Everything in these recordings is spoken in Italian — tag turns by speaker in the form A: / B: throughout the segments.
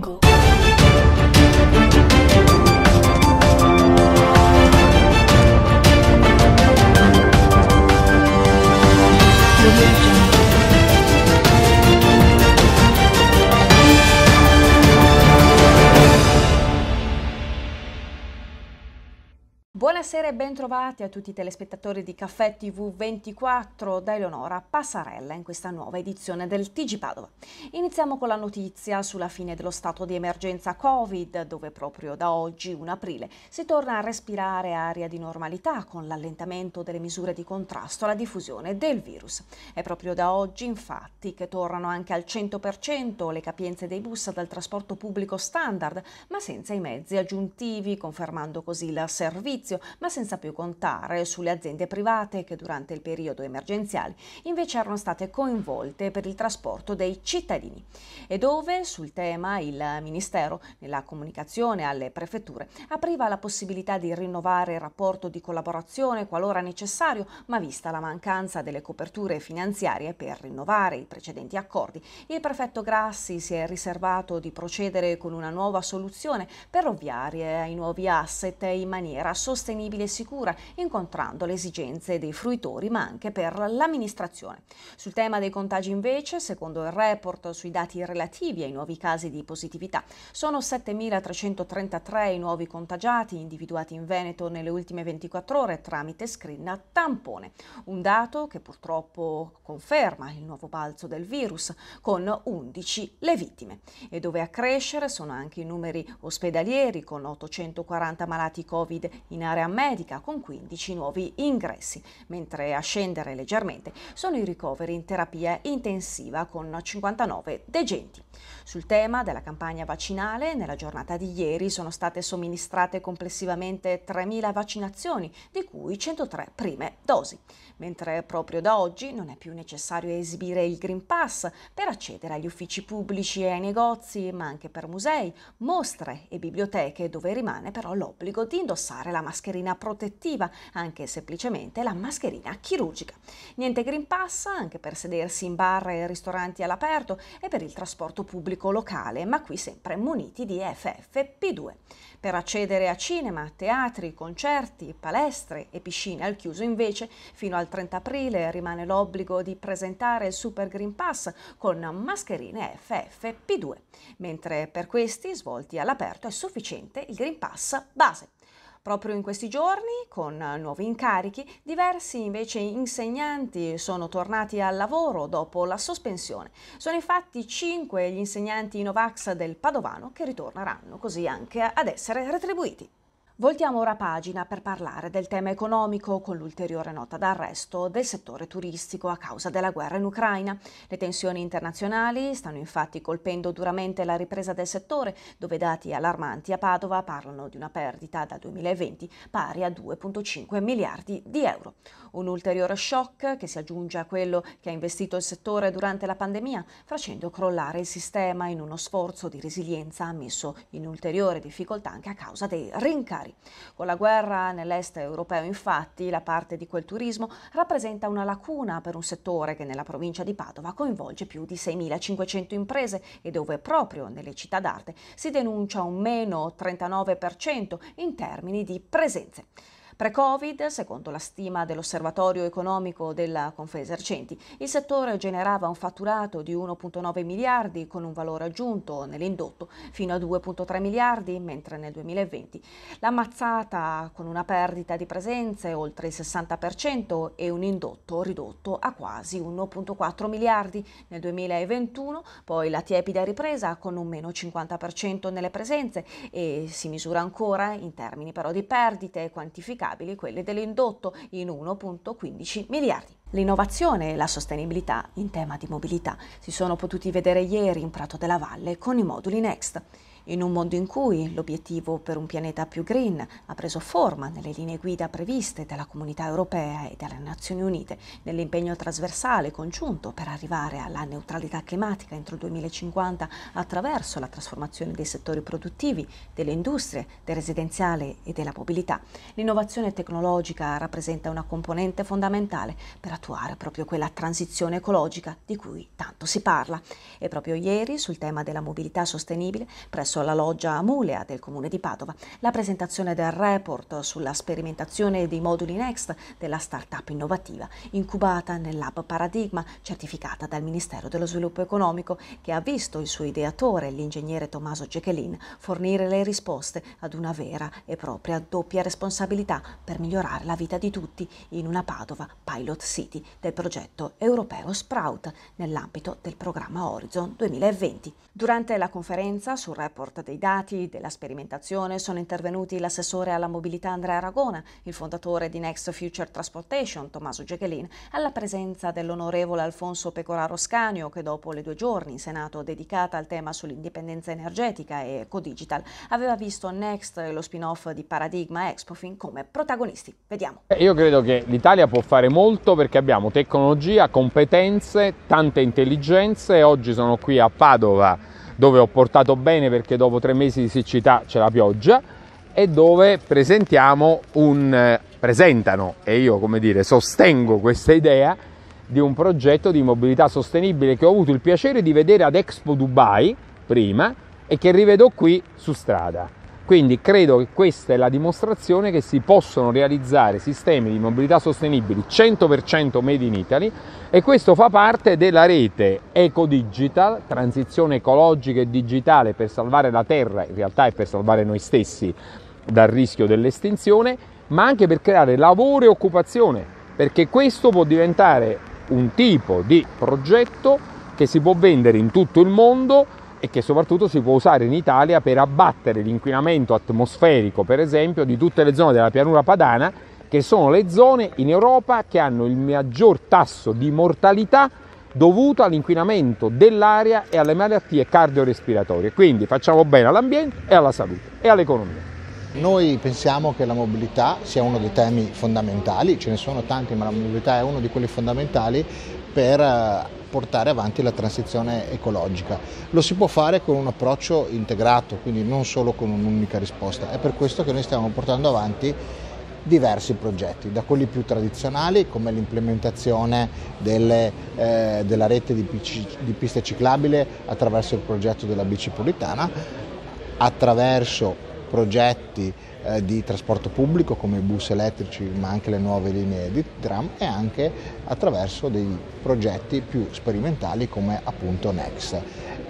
A: jungle. Buonasera e bentrovati a tutti i telespettatori di Caffè TV24 da Eleonora Passarella in questa nuova edizione del TG Padova. Iniziamo con la notizia sulla fine dello stato di emergenza Covid, dove proprio da oggi, 1 aprile, si torna a respirare aria di normalità con l'allentamento delle misure di contrasto alla diffusione del virus. È proprio da oggi, infatti, che tornano anche al 100% le capienze dei bus dal trasporto pubblico standard, ma senza i mezzi aggiuntivi, confermando così il servizio ma senza più contare sulle aziende private che durante il periodo emergenziale invece erano state coinvolte per il trasporto dei cittadini e dove sul tema il Ministero, nella comunicazione alle prefetture, apriva la possibilità di rinnovare il rapporto di collaborazione qualora necessario, ma vista la mancanza delle coperture finanziarie per rinnovare i precedenti accordi, il prefetto Grassi si è riservato di procedere con una nuova soluzione per ovviare ai nuovi asset in maniera sostenibile sostenibile e sicura, incontrando le esigenze dei fruitori ma anche per l'amministrazione. Sul tema dei contagi invece, secondo il report sui dati relativi ai nuovi casi di positività, sono 7.333 i nuovi contagiati individuati in Veneto nelle ultime 24 ore tramite screen a tampone, un dato che purtroppo conferma il nuovo balzo del virus, con 11 le vittime. E dove a crescere sono anche i numeri ospedalieri, con 840 malati Covid in area medica con 15 nuovi ingressi, mentre a scendere leggermente sono i ricoveri in terapia intensiva con 59 degenti. Sul tema della campagna vaccinale, nella giornata di ieri sono state somministrate complessivamente 3.000 vaccinazioni, di cui 103 prime dosi, mentre proprio da oggi non è più necessario esibire il Green Pass per accedere agli uffici pubblici e ai negozi, ma anche per musei, mostre e biblioteche, dove rimane però l'obbligo di indossare la mascherina mascherina protettiva, anche semplicemente la mascherina chirurgica. Niente Green Pass anche per sedersi in bar e ristoranti all'aperto e per il trasporto pubblico locale, ma qui sempre muniti di FFP2. Per accedere a cinema, teatri, concerti, palestre e piscine al chiuso invece, fino al 30 aprile rimane l'obbligo di presentare il Super Green Pass con mascherine FFP2, mentre per questi svolti all'aperto è sufficiente il Green Pass base. Proprio in questi giorni, con nuovi incarichi, diversi invece insegnanti sono tornati al lavoro dopo la sospensione. Sono infatti cinque gli insegnanti Novax del Padovano che ritorneranno così anche ad essere retribuiti. Voltiamo ora pagina per parlare del tema economico con l'ulteriore nota d'arresto del settore turistico a causa della guerra in Ucraina. Le tensioni internazionali stanno infatti colpendo duramente la ripresa del settore, dove dati allarmanti a Padova parlano di una perdita dal 2020 pari a 2,5 miliardi di euro. Un ulteriore shock che si aggiunge a quello che ha investito il settore durante la pandemia, facendo crollare il sistema in uno sforzo di resilienza messo in ulteriore difficoltà anche a causa dei rincari alimentari. Con la guerra nell'est europeo infatti la parte di quel turismo rappresenta una lacuna per un settore che nella provincia di Padova coinvolge più di 6.500 imprese e dove proprio nelle città d'arte si denuncia un meno 39% in termini di presenze. Pre-Covid, secondo la stima dell'Osservatorio economico della Confesercenti, il settore generava un fatturato di 1,9 miliardi con un valore aggiunto nell'indotto fino a 2,3 miliardi, mentre nel 2020 l'ammazzata con una perdita di presenze oltre il 60% e un indotto ridotto a quasi 1,4 miliardi nel 2021, poi la tiepida ripresa con un meno 50% nelle presenze e si misura ancora in termini però di perdite quantificate applicabili quelle dell'indotto in 1.15 miliardi. L'innovazione e la sostenibilità in tema di mobilità si sono potuti vedere ieri in Prato della Valle con i moduli Next. In un mondo in cui l'obiettivo per un pianeta più green ha preso forma nelle linee guida previste dalla Comunità europea e dalle Nazioni Unite nell'impegno trasversale congiunto per arrivare alla neutralità climatica entro il 2050 attraverso la trasformazione dei settori produttivi, delle industrie, del residenziale e della mobilità, l'innovazione tecnologica rappresenta una componente fondamentale per attuare proprio quella transizione ecologica di cui tanto si parla. E proprio ieri sul tema della mobilità sostenibile presso presso la loggia Amulea del comune di Padova la presentazione del report sulla sperimentazione dei moduli Next della startup innovativa incubata nel Paradigma certificata dal Ministero dello Sviluppo Economico che ha visto il suo ideatore, l'ingegnere Tommaso Jekyllin, fornire le risposte ad una vera e propria doppia responsabilità per migliorare la vita di tutti in una Padova Pilot City del progetto europeo Sprout nell'ambito del programma Horizon 2020. Durante la conferenza sul report report dei dati, della sperimentazione sono intervenuti l'assessore alla mobilità Andrea Aragona, il fondatore di Next Future Transportation Tommaso Gegelin, alla presenza dell'onorevole Alfonso Pecoraro Scanio che dopo le due giorni in Senato dedicata al tema sull'indipendenza energetica e co-digital aveva visto Next e lo spin-off di Paradigma Expofin come protagonisti. Vediamo.
B: Eh, io credo che l'Italia può fare molto perché abbiamo tecnologia, competenze, tante intelligenze. Oggi sono qui a Padova dove ho portato bene perché dopo tre mesi di siccità c'è la pioggia e dove presentiamo un, eh, presentano e io come dire sostengo questa idea di un progetto di mobilità sostenibile che ho avuto il piacere di vedere ad Expo Dubai prima e che rivedo qui su strada. Quindi credo che questa è la dimostrazione che si possono realizzare sistemi di mobilità sostenibili 100% made in Italy e questo fa parte della rete Ecodigital, transizione ecologica e digitale per salvare la terra, in realtà è per salvare noi stessi dal rischio dell'estinzione, ma anche per creare lavoro e occupazione, perché questo può diventare un tipo di progetto che si può vendere in tutto il mondo e che soprattutto si può usare in Italia per abbattere l'inquinamento atmosferico, per esempio, di tutte le zone della pianura padana, che sono le zone in Europa che hanno il maggior tasso di mortalità dovuto all'inquinamento dell'aria e alle malattie cardiorespiratorie. Quindi facciamo bene all'ambiente e alla salute e all'economia. Noi pensiamo che la mobilità sia uno
C: dei temi fondamentali, ce ne sono tanti, ma la mobilità è uno di quelli fondamentali per eh, portare avanti la transizione ecologica. Lo si può fare con un approccio integrato, quindi non solo con un'unica risposta. È per questo che noi stiamo portando avanti diversi progetti, da quelli più tradizionali come l'implementazione delle, eh, della rete di, PC, di piste ciclabile attraverso il progetto della bici politana, attraverso progetti eh, di trasporto pubblico come i bus elettrici ma anche le nuove linee di tram e anche attraverso dei progetti più sperimentali come appunto Next.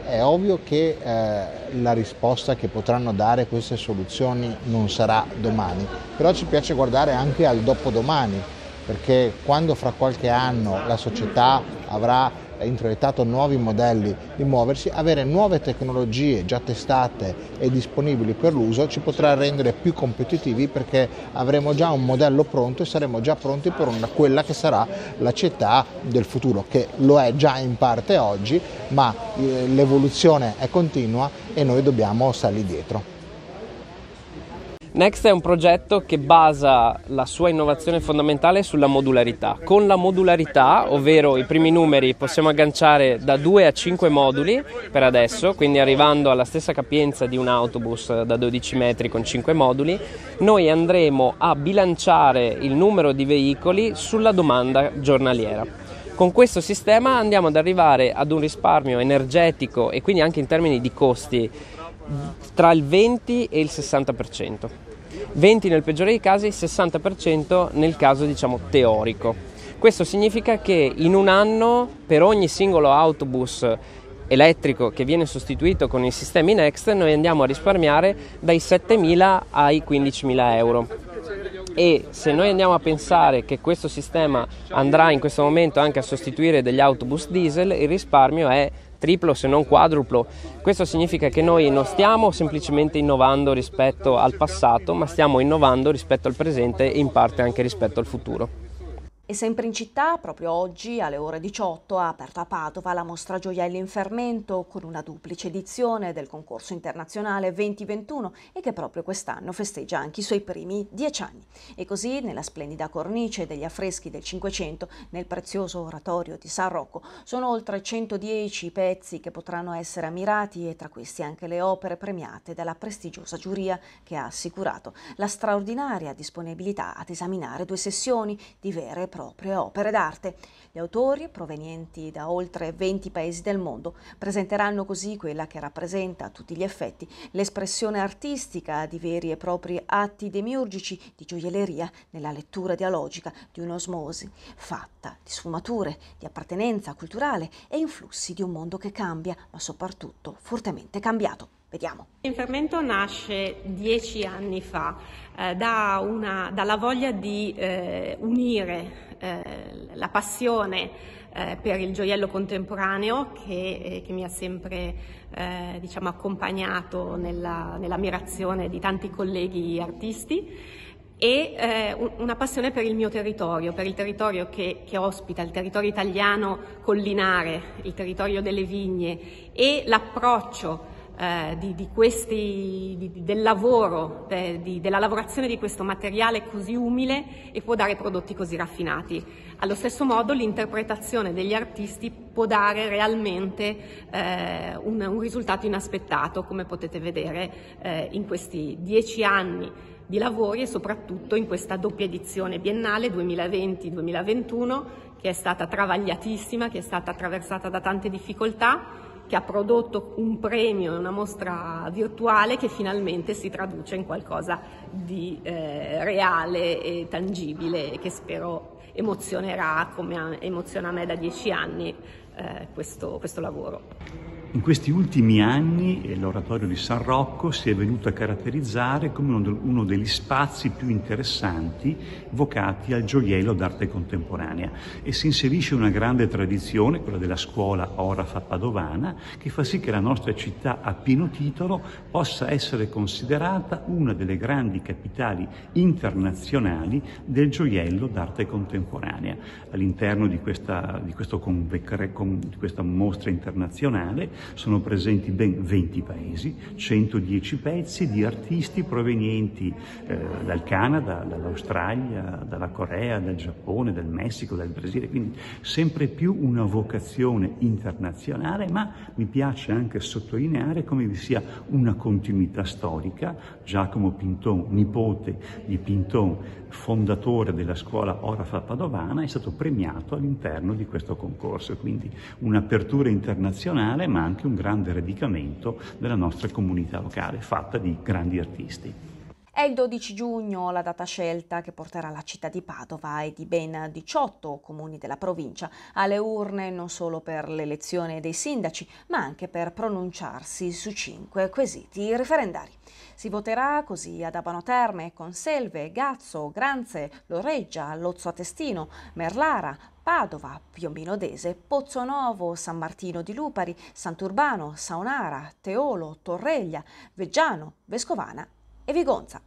C: È ovvio che eh, la risposta che potranno dare queste soluzioni non sarà domani, però ci piace guardare anche al dopodomani perché quando fra qualche anno la società avrà introiettato nuovi modelli di muoversi, avere nuove tecnologie già testate e disponibili per l'uso ci potrà rendere più competitivi perché avremo già un modello pronto e saremo già pronti per una, quella che sarà la città del futuro, che lo è già in parte oggi, ma eh, l'evoluzione è continua e noi dobbiamo stargli dietro.
D: Next è un progetto che basa la sua innovazione fondamentale sulla modularità. Con la modularità, ovvero i primi numeri, possiamo agganciare da 2 a 5 moduli per adesso, quindi arrivando alla stessa capienza di un autobus da 12 metri con 5 moduli, noi andremo a bilanciare il numero di veicoli sulla domanda giornaliera. Con questo sistema andiamo ad arrivare ad un risparmio energetico e quindi anche in termini di costi tra il 20 e il 60%. 20 nel peggiore dei casi, 60% nel caso diciamo teorico. Questo significa che in un anno per ogni singolo autobus elettrico che viene sostituito con i sistemi Next noi andiamo a risparmiare dai 7.000 ai 15.000 euro e se noi andiamo a pensare che questo sistema andrà in questo momento anche a sostituire degli autobus diesel, il risparmio è triplo se non quadruplo. Questo significa che noi non stiamo semplicemente innovando rispetto al passato, ma stiamo innovando rispetto al presente e in parte anche rispetto al futuro.
A: E sempre in città, proprio oggi, alle ore 18, ha aperto a Padova la mostra Gioielli in Fermento con una duplice edizione del concorso internazionale 2021 e che proprio quest'anno festeggia anche i suoi primi dieci anni. E così, nella splendida cornice degli affreschi del Cinquecento, nel prezioso oratorio di San Rocco, sono oltre 110 i pezzi che potranno essere ammirati e tra questi anche le opere premiate dalla prestigiosa giuria che ha assicurato la straordinaria disponibilità ad esaminare due sessioni di vere e proprie proprie opere d'arte. Gli autori, provenienti da oltre 20 paesi del mondo, presenteranno così quella che rappresenta a tutti gli effetti l'espressione artistica di veri e propri atti demiurgici di gioielleria nella lettura dialogica di un'osmosi fatta di sfumature, di appartenenza culturale e influssi di un mondo che cambia, ma soprattutto fortemente cambiato. Vediamo.
E: In fermento nasce dieci anni fa eh, da una, dalla voglia di eh, unire eh, la passione eh, per il gioiello contemporaneo che, eh, che mi ha sempre eh, diciamo, accompagnato nella, nell'ammirazione di tanti colleghi artisti e una passione per il mio territorio, per il territorio che, che ospita, il territorio italiano collinare, il territorio delle vigne e l'approccio eh, di, di questi, di, del lavoro, eh, de, della lavorazione di questo materiale così umile e può dare prodotti così raffinati. Allo stesso modo l'interpretazione degli artisti può dare realmente eh, un, un, risultato inaspettato, come potete vedere eh, in questi dieci anni di lavori e soprattutto in questa doppia edizione biennale 2020-2021 che è stata travagliatissima, che è stata attraversata da tante difficoltà che ha prodotto un premio e una mostra virtuale che finalmente si traduce in qualcosa di eh, reale e tangibile che spero emozionerà come emoziona me da dieci anni eh, questo, questo lavoro.
F: In questi ultimi anni l'oratorio di San Rocco si è venuto a caratterizzare come uno degli spazi più interessanti vocati al gioiello d'arte contemporanea e si inserisce una grande tradizione, quella della scuola orafa padovana, che fa sì che la nostra città a pieno titolo possa essere considerata una delle grandi capitali internazionali del gioiello d'arte contemporanea. All'interno di questa, di questo, di questa mostra internazionale sono presenti ben 20 paesi, 110 pezzi di artisti provenienti eh, dal Canada, dall'Australia, dalla Corea, dal Giappone, dal Messico, dal Brasile, quindi sempre più una vocazione internazionale, ma mi piace anche sottolineare come vi sia una continuità storica. Giacomo Pinton, nipote di Pinton, fondatore della scuola Orafa Padovana, è stato premiato all'interno di questo concorso. Quindi un'apertura internazionale ma anche un grande radicamento della nostra comunità locale fatta di grandi artisti.
A: È il 12 giugno la data scelta che porterà la città di Padova e di ben 18 comuni della provincia alle urne non solo per l'elezione dei sindaci, ma anche per pronunciarsi su cinque quesiti referendari. Si voterà così ad Abano Terme, Conselve, Gazzo, Granze, Loreggia, Lozzo a Testino, Merlara, Padova, Piombino Dese, Pozzo Novo, San Martino di Lupari, Sant'Urbano, Saonara, Teolo, Torreglia, Veggiano, Vescovana e Vigonza.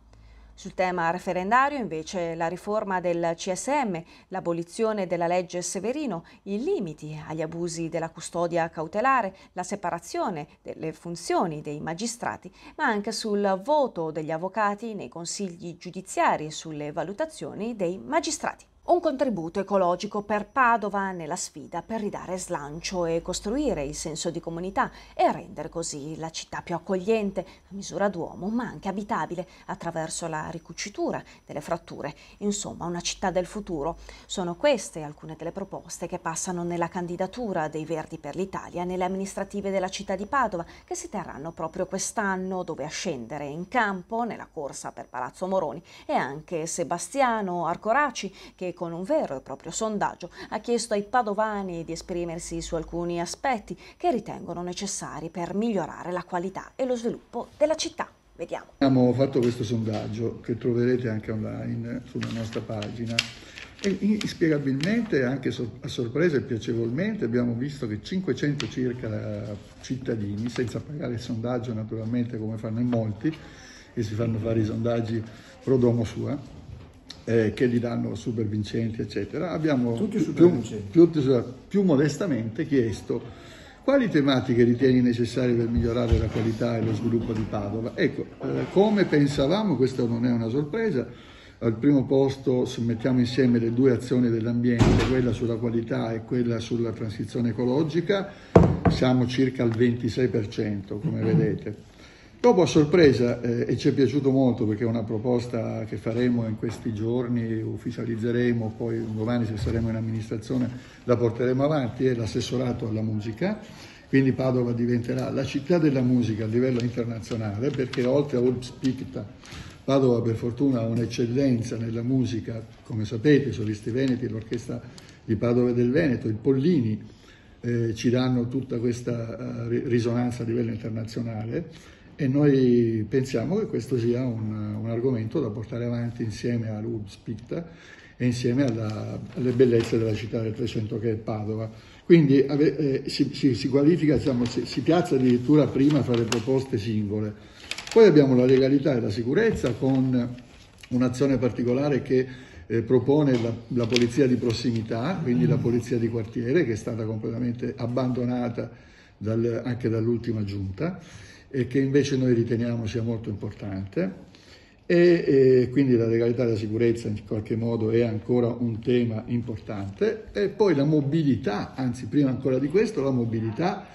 A: Sul tema referendario invece la riforma del CSM, l'abolizione della legge Severino, i limiti agli abusi della custodia cautelare, la separazione delle funzioni dei magistrati, ma anche sul voto degli avvocati nei consigli giudiziari e sulle valutazioni dei magistrati un contributo ecologico per Padova nella sfida per ridare slancio e costruire il senso di comunità e rendere così la città più accogliente, a misura d'uomo, ma anche abitabile, attraverso la ricucitura delle fratture, insomma una città del futuro. Sono queste alcune delle proposte che passano nella candidatura dei Verdi per l'Italia nelle amministrative della città di Padova, che si terranno proprio quest'anno, dove a scendere in campo, nella corsa per Palazzo Moroni, è anche Sebastiano Arcoraci, che con un vero e proprio sondaggio, ha chiesto ai padovani di esprimersi su alcuni aspetti che ritengono necessari per migliorare la qualità e lo sviluppo della città. Vediamo.
G: Abbiamo fatto questo sondaggio che troverete anche online sulla nostra pagina e inspiegabilmente, anche a sorpresa e piacevolmente, abbiamo visto che 500 circa cittadini, senza pagare il sondaggio naturalmente come fanno in molti, e si fanno fare i sondaggi pro domo sua, eh, che gli danno super vincenti, eccetera, abbiamo più, più, più, modestamente chiesto quali tematiche ritieni necessarie per migliorare la qualità e lo sviluppo di Padova. Ecco, eh, come pensavamo, questa non è una sorpresa, al primo posto mettiamo insieme le due azioni dell'ambiente, quella sulla qualità e quella sulla transizione ecologica, siamo circa al 26%, come vedete. Dopo a sorpresa, eh, e ci è piaciuto molto perché è una proposta che faremo in questi giorni, ufficializzeremo, poi domani se saremo in amministrazione la porteremo avanti, è l'assessorato alla musica, quindi Padova diventerà la città della musica a livello internazionale perché oltre a Urbs Picta, Padova per fortuna ha un'eccellenza nella musica, come sapete, i solisti veneti, l'orchestra di Padova e del Veneto, il Pollini eh, ci danno tutta questa eh, risonanza a livello internazionale e noi pensiamo che questo sia un, un argomento da portare avanti insieme all'Ubspicta e insieme alla, alle bellezze della città del 300 che è Padova. Quindi eh, si, si, si, qualifica, diciamo, si, si piazza addirittura prima fra le proposte singole. Poi abbiamo la legalità e la sicurezza con un'azione particolare che eh, propone la, la, polizia di prossimità, quindi la mm. polizia di quartiere, che è stata completamente abbandonata dal, anche dall'ultima giunta, eh, che invece noi riteniamo sia molto importante e eh, quindi la legalità e la sicurezza in qualche modo è ancora un tema importante e poi la mobilità, anzi prima ancora di questo la mobilità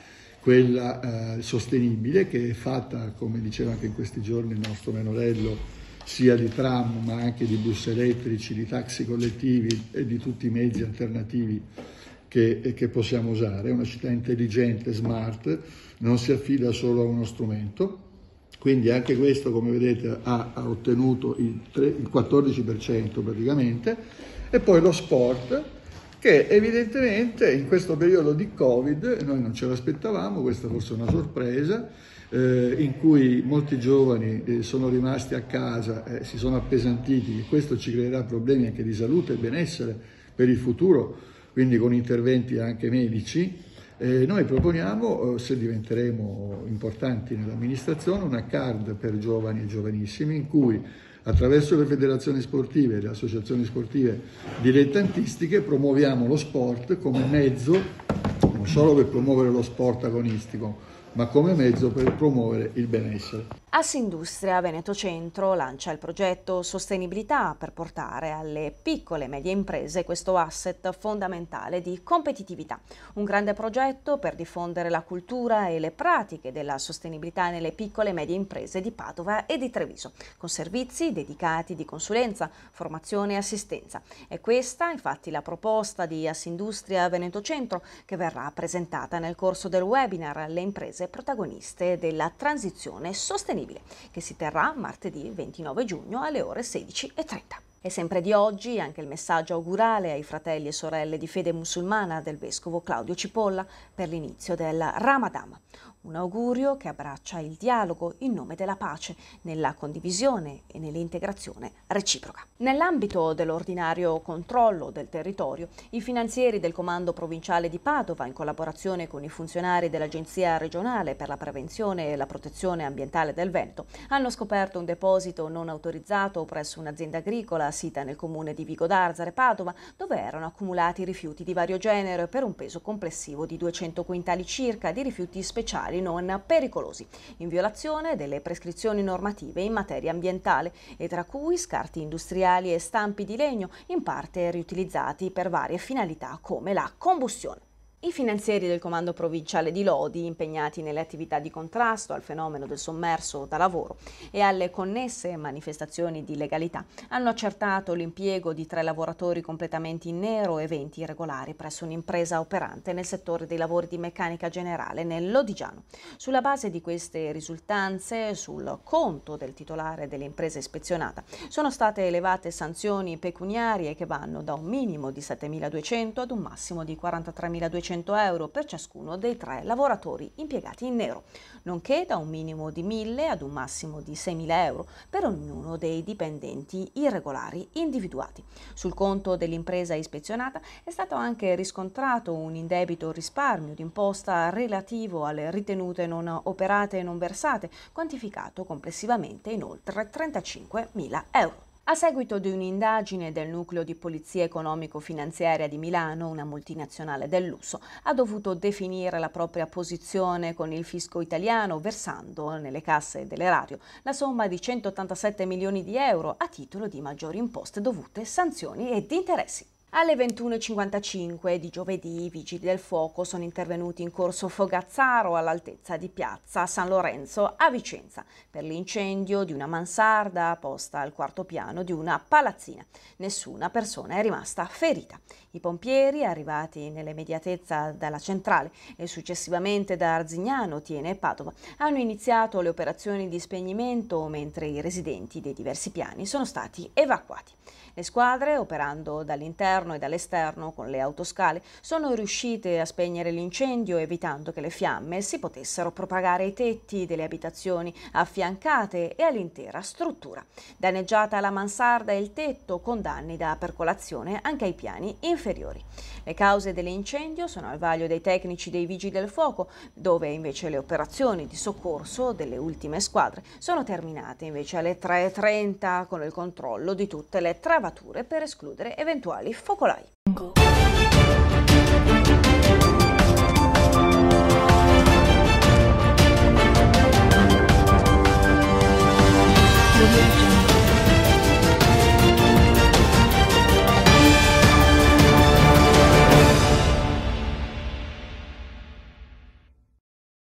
G: quella eh, sostenibile che è fatta come diceva anche in questi giorni il nostro Menorello sia di tram ma anche di bus elettrici, di taxi collettivi e di tutti i mezzi alternativi che, che possiamo usare, è una città intelligente, smart, non si affida solo a uno strumento. Quindi anche questo, come vedete, ha, ha ottenuto il, 3, il 14% praticamente. E poi lo sport, che evidentemente in questo periodo di Covid, noi non ce l'aspettavamo, questa forse è una sorpresa, eh, in cui molti giovani eh, sono rimasti a casa, eh, si sono appesantiti, e questo ci creerà problemi anche di salute e benessere per il futuro, quindi con interventi anche medici. Eh, noi proponiamo, eh, se diventeremo importanti nell'amministrazione, una card per giovani e giovanissimi in cui attraverso le federazioni sportive e le associazioni sportive dilettantistiche promuoviamo lo sport come mezzo non solo per promuovere lo sport agonistico, ma come mezzo per promuovere il benessere.
A: Assindustria Veneto Centro lancia il progetto Sostenibilità per portare alle piccole e medie imprese questo asset fondamentale di competitività. Un grande progetto per diffondere la cultura e le pratiche della sostenibilità nelle piccole e medie imprese di Padova e di Treviso, con servizi dedicati di consulenza, formazione e assistenza. È questa infatti la proposta di Assindustria Veneto Centro che verrà presentata nel corso del webinar alle imprese protagoniste della transizione sostenibile disponibile, che si terrà martedì 29 giugno alle ore 16.30. E sempre di oggi anche il messaggio augurale ai fratelli e sorelle di fede musulmana del vescovo Claudio Cipolla per l'inizio del Ramadan, un augurio che abbraccia il dialogo in nome della pace, nella condivisione e nell'integrazione reciproca. Nell'ambito dell'ordinario controllo del territorio, i finanzieri del Comando Provinciale di Padova, in collaborazione con i funzionari dell'Agenzia regionale per la prevenzione e la protezione ambientale del Vento, hanno scoperto un deposito non autorizzato presso un'azienda agricola sita nel comune di Vigo d'Arzare, Padova, dove erano accumulati rifiuti di vario genere per un peso complessivo di 200 quintali circa di rifiuti speciali alimentari non pericolosi, in violazione delle prescrizioni normative in materia ambientale e tra cui scarti industriali e stampi di legno in parte riutilizzati per varie finalità come la combustione. I finanzieri del Comando Provinciale di Lodi, impegnati nelle attività di contrasto al fenomeno del sommerso da lavoro e alle connesse manifestazioni di legalità, hanno accertato l'impiego di tre lavoratori completamente in nero e 20 irregolari presso un'impresa operante nel settore dei lavori di meccanica generale nel Lodigiano. Sulla base di queste risultanze, sul conto del titolare dell'impresa ispezionata, sono state elevate sanzioni pecuniarie che vanno da un minimo di 7.200 ad un massimo di 43.200 500 euro per ciascuno dei tre lavoratori impiegati in nero, nonché da un minimo di 1.000 ad un massimo di 6.000 euro per ognuno dei dipendenti irregolari individuati. Sul conto dell'impresa ispezionata è stato anche riscontrato un indebito risparmio d'imposta relativo alle ritenute non operate e non versate, quantificato complessivamente in oltre 35.000 euro. A seguito di un'indagine del nucleo di polizia economico-finanziaria di Milano, una multinazionale dell'uso ha dovuto definire la propria posizione con il fisco italiano versando nelle casse dell'erario la somma di 187 milioni di euro a titolo di maggiori imposte dovute, sanzioni ed interessi. Alle 21.55 di giovedì i vigili del fuoco sono intervenuti in corso Fogazzaro all'altezza di piazza San Lorenzo a Vicenza per l'incendio di una mansarda posta al quarto piano di una palazzina. Nessuna persona è rimasta ferita. I pompieri arrivati nell'immediatezza dalla centrale e successivamente da Arzignano, Tiene e Padova hanno iniziato le operazioni di spegnimento mentre i residenti dei diversi piani sono stati evacuati. Le squadre, operando dall'interno e dall'esterno con le autoscale, sono riuscite a spegnere l'incendio evitando che le fiamme si potessero propagare ai tetti delle abitazioni affiancate e all'intera struttura. Danneggiata la mansarda e il tetto con danni da percolazione anche ai piani inferiori. Le cause dell'incendio sono al vaglio dei tecnici dei vigili del fuoco, dove invece le operazioni di soccorso delle ultime squadre sono terminate invece alle 3.30 con il controllo di tutte le travaglie travature per escludere eventuali focolai.